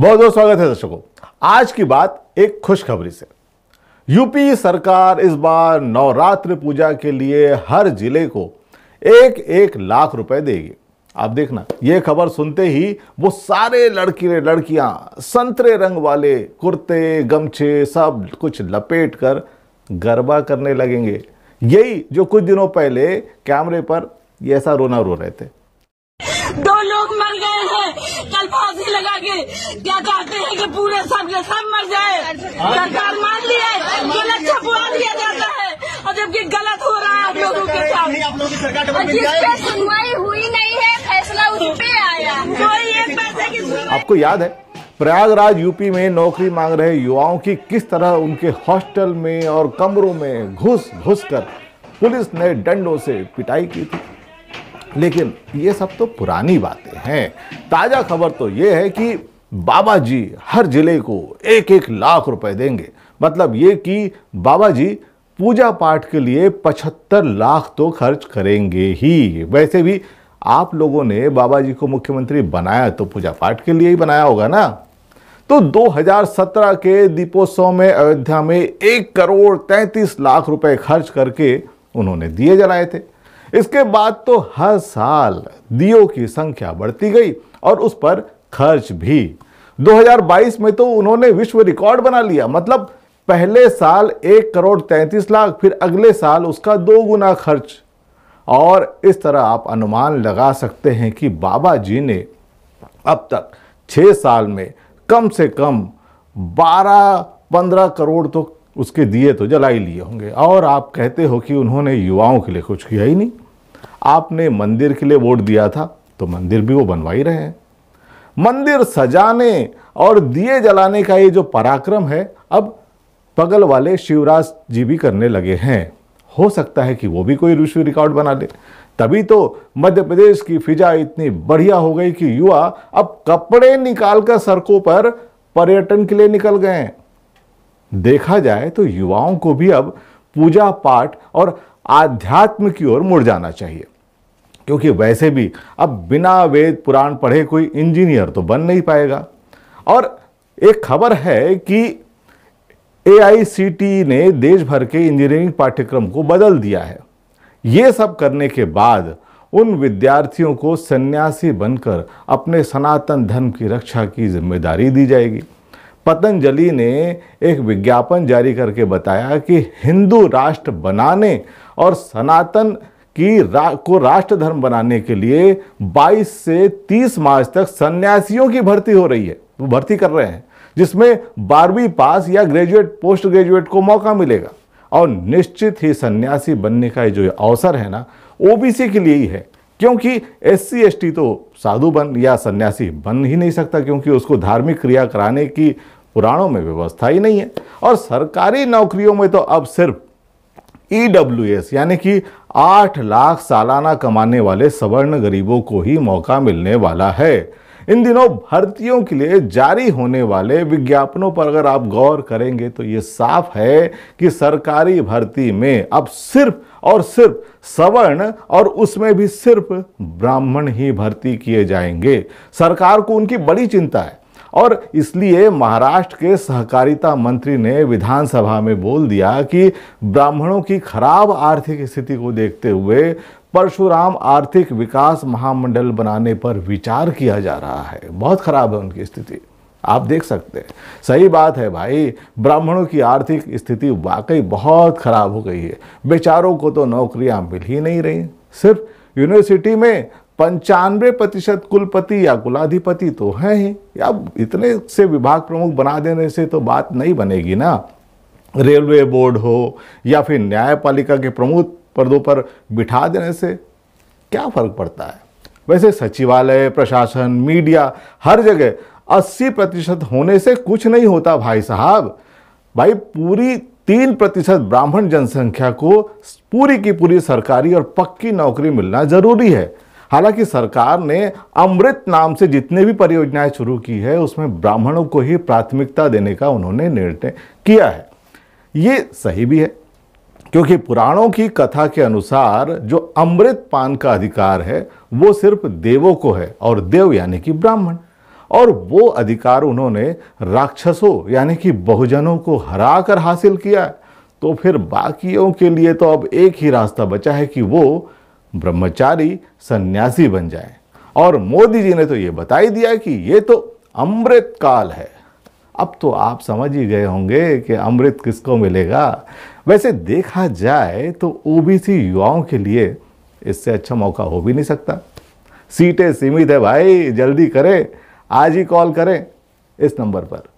बहुत बहुत स्वागत है दर्शकों आज की बात एक खुशखबरी से यूपी सरकार इस बार नवरात्र पूजा के लिए हर जिले को एक एक लाख रुपए देगी आप देखना ये खबर सुनते ही वो सारे लड़की लड़कियां संतरे रंग वाले कुर्ते गमछे सब कुछ लपेट कर गरबा करने लगेंगे यही जो कुछ दिनों पहले कैमरे पर ऐसा रोना रो रहे थे क्या कहते हैं कि पूरे सब के सब मर जाए सरकार मान ली है गलत छपवा दिया जाता है और जबकि गलत हो रहा है आप लोगों के साथ सुनवाई हुई नहीं है फैसला उस पे आया आपको याद है प्रयागराज यूपी में नौकरी मांग रहे युवाओं की किस तरह उनके हॉस्टल में और कमरों में घुस घुस कर पुलिस ने डंडों से पिटाई की थी लेकिन ये सब तो पुरानी बातें हैं ताज़ा खबर तो ये है कि बाबा जी हर जिले को एक एक लाख रुपए देंगे मतलब ये कि बाबा जी पूजा पाठ के लिए पचहत्तर लाख तो खर्च करेंगे ही वैसे भी आप लोगों ने बाबा जी को मुख्यमंत्री बनाया तो पूजा पाठ के लिए ही बनाया होगा ना तो 2017 के दीपोत्सव में अयोध्या में एक करोड़ तैंतीस लाख रुपए खर्च करके उन्होंने दिए जलाए थे इसके बाद तो हर साल दियो की संख्या बढ़ती गई और उस पर खर्च भी 2022 में तो उन्होंने विश्व रिकॉर्ड बना लिया मतलब पहले साल एक करोड़ तैंतीस लाख फिर अगले साल उसका दो गुना खर्च और इस तरह आप अनुमान लगा सकते हैं कि बाबा जी ने अब तक छः साल में कम से कम बारह पंद्रह करोड़ तो उसके दिए तो जला ही लिए होंगे और आप कहते हो कि उन्होंने युवाओं के लिए कुछ किया ही नहीं आपने मंदिर के लिए वोट दिया था तो मंदिर भी वो बनवा ही रहे हैं मंदिर सजाने और दिए जलाने का ये जो पराक्रम है अब पगल वाले शिवराज जी भी करने लगे हैं हो सकता है कि वो भी कोई ऋषि रिकॉर्ड बना ले तभी तो मध्य प्रदेश की फिजा इतनी बढ़िया हो गई कि युवा अब कपड़े निकालकर सड़कों पर पर्यटन के लिए निकल गए देखा जाए तो युवाओं को भी अब पूजा पाठ और आध्यात्म की ओर मुड़ जाना चाहिए क्योंकि वैसे भी अब बिना वेद पुराण पढ़े कोई इंजीनियर तो बन नहीं पाएगा और एक खबर है कि ए ने देश भर के इंजीनियरिंग पाठ्यक्रम को बदल दिया है ये सब करने के बाद उन विद्यार्थियों को सन्यासी बनकर अपने सनातन धर्म की रक्षा की जिम्मेदारी दी जाएगी पतंजलि ने एक विज्ञापन जारी करके बताया कि हिंदू राष्ट्र बनाने और सनातन कि रा, को राष्ट्र धर्म बनाने के लिए 22 से 30 मार्च तक सन्यासियों की भर्ती हो रही है वो भर्ती कर रहे हैं जिसमें बारहवीं पास या ग्रेजुएट पोस्ट ग्रेजुएट को मौका मिलेगा और निश्चित ही सन्यासी बनने का जो अवसर है ना ओबीसी के लिए ही है क्योंकि एस सी तो साधु बन या सन्यासी बन ही नहीं सकता क्योंकि उसको धार्मिक क्रिया कराने की पुराणों में व्यवस्था ही नहीं है और सरकारी नौकरियों में तो अब सिर्फ ई e यानी कि आठ लाख सालाना कमाने वाले सवर्ण गरीबों को ही मौका मिलने वाला है इन दिनों भर्तियों के लिए जारी होने वाले विज्ञापनों पर अगर आप गौर करेंगे तो ये साफ है कि सरकारी भर्ती में अब सिर्फ और सिर्फ सवर्ण और उसमें भी सिर्फ ब्राह्मण ही भर्ती किए जाएंगे सरकार को उनकी बड़ी चिंता है और इसलिए महाराष्ट्र के सहकारिता मंत्री ने विधानसभा में बोल दिया कि ब्राह्मणों की खराब आर्थिक स्थिति को देखते हुए परशुराम आर्थिक विकास महामंडल बनाने पर विचार किया जा रहा है बहुत खराब है उनकी स्थिति आप देख सकते हैं सही बात है भाई ब्राह्मणों की आर्थिक स्थिति वाकई बहुत खराब हो गई है बेचारों को तो नौकरियां मिल ही नहीं रही सिर्फ यूनिवर्सिटी में पंचानवे प्रतिशत कुलपति या कुलाधिपति तो हैं ही अब इतने से विभाग प्रमुख बना देने से तो बात नहीं बनेगी ना रेलवे बोर्ड हो या फिर न्यायपालिका के प्रमुख पदों पर बिठा देने से क्या फर्क पड़ता है वैसे सचिवालय प्रशासन मीडिया हर जगह 80 प्रतिशत होने से कुछ नहीं होता भाई साहब भाई पूरी तीन प्रतिशत ब्राह्मण जनसंख्या को पूरी की पूरी सरकारी और पक्की नौकरी मिलना जरूरी है हालांकि सरकार ने अमृत नाम से जितने भी परियोजनाएं शुरू की है उसमें ब्राह्मणों को ही प्राथमिकता देने का उन्होंने निर्णय किया है ये सही भी है क्योंकि पुराणों की कथा के अनुसार जो अमृत पान का अधिकार है वो सिर्फ देवों को है और देव यानी कि ब्राह्मण और वो अधिकार उन्होंने राक्षसों यानी कि बहुजनों को हरा कर हासिल किया तो फिर बाकियों के लिए तो अब एक ही रास्ता बचा है कि वो ब्रह्मचारी सन्यासी बन जाए और मोदी जी ने तो ये बता ही दिया कि ये तो अमृत काल है अब तो आप समझ ही गए होंगे कि अमृत किसको मिलेगा वैसे देखा जाए तो ओबीसी युवाओं के लिए इससे अच्छा मौका हो भी नहीं सकता सीटें सीमित है भाई जल्दी करें आज ही कॉल करें इस नंबर पर